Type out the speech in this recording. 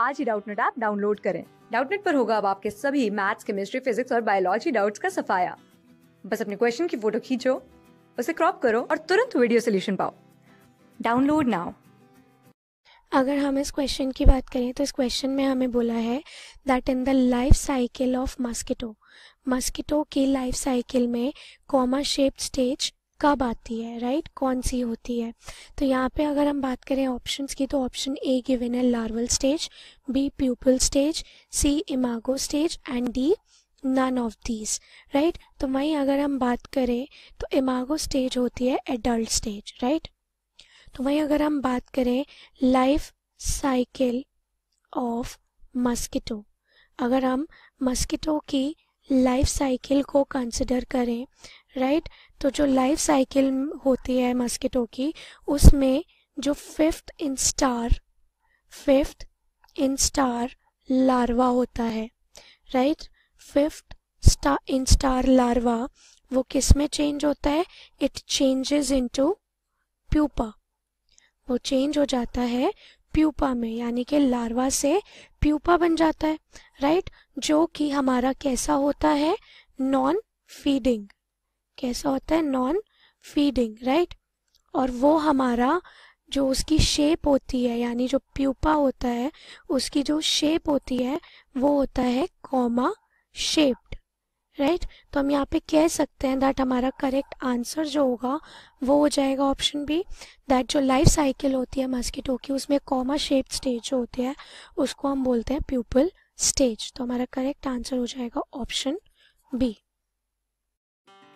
आज ही Doubtnut app download करें डाउटनेट पर होगा अब आपके सभी मैथ्स केमिस्ट्री फिजिक्स और बायोलॉजी डाउट्स का सफाया बस अपने क्वेश्चन की फोटो खींचो उसे क्रॉप करो और तुरंत वीडियो सोल्यूशन पाओ डाउनलोड नाउ अगर हम इस क्वेश्चन की बात करें तो इस क्वेश्चन में हमें बोला है that in the life cycle of mosquito mosquito की लाइफ साइकिल में कॉमा शेप्ड स्टेज कब आती है राइट कौन सी होती है तो यहाँ पे अगर हम बात करें ऑप्शंस की तो ऑप्शन ए गिवन है larval stage B pupal stage C imago stage and D none of these right तो वहीं अगर हम बात करें तो इमागो स्टेज होती है एडल्ट स्टेज राइट तो वहीं अगर हम बात करें लाइफ साइकिल ऑफ मस्किटो अगर हम मस्किटो की लाइफ साइकिल को कंसिडर करें राइट तो जो लाइफ साइकिल होती है मस्किटो की उसमें जो fifth instar fifth instar larva होता है right fifth star instar larva वो किस में चेंज होता है इट चेंजेस इनटू प्यूपा वो चेंज हो जाता है प्यूपा में यानी कि लार्वा से प्यूपा बन जाता है राइट जो कि हमारा कैसा होता है नॉन फीडिंग कैसा होता है नॉन फीडिंग राइट और वो हमारा जो उसकी शेप होती है यानी जो प्यूपा होता है उसकी जो शेप होती है वो होता है कॉमा शेप्ड राइट तो हम यहाँ पे कह सकते हैं दैट हमारा करेक्ट आंसर जो होगा वो हो जाएगा ऑप्शन बी दैट जो लाइफ साइकिल होती है मस्किटो की उसमें कॉमा शेप स्टेज जो होती है उसको हम बोलते हैं प्यूपल स्टेज तो हमारा करेक्ट आंसर हो जाएगा ऑप्शन बी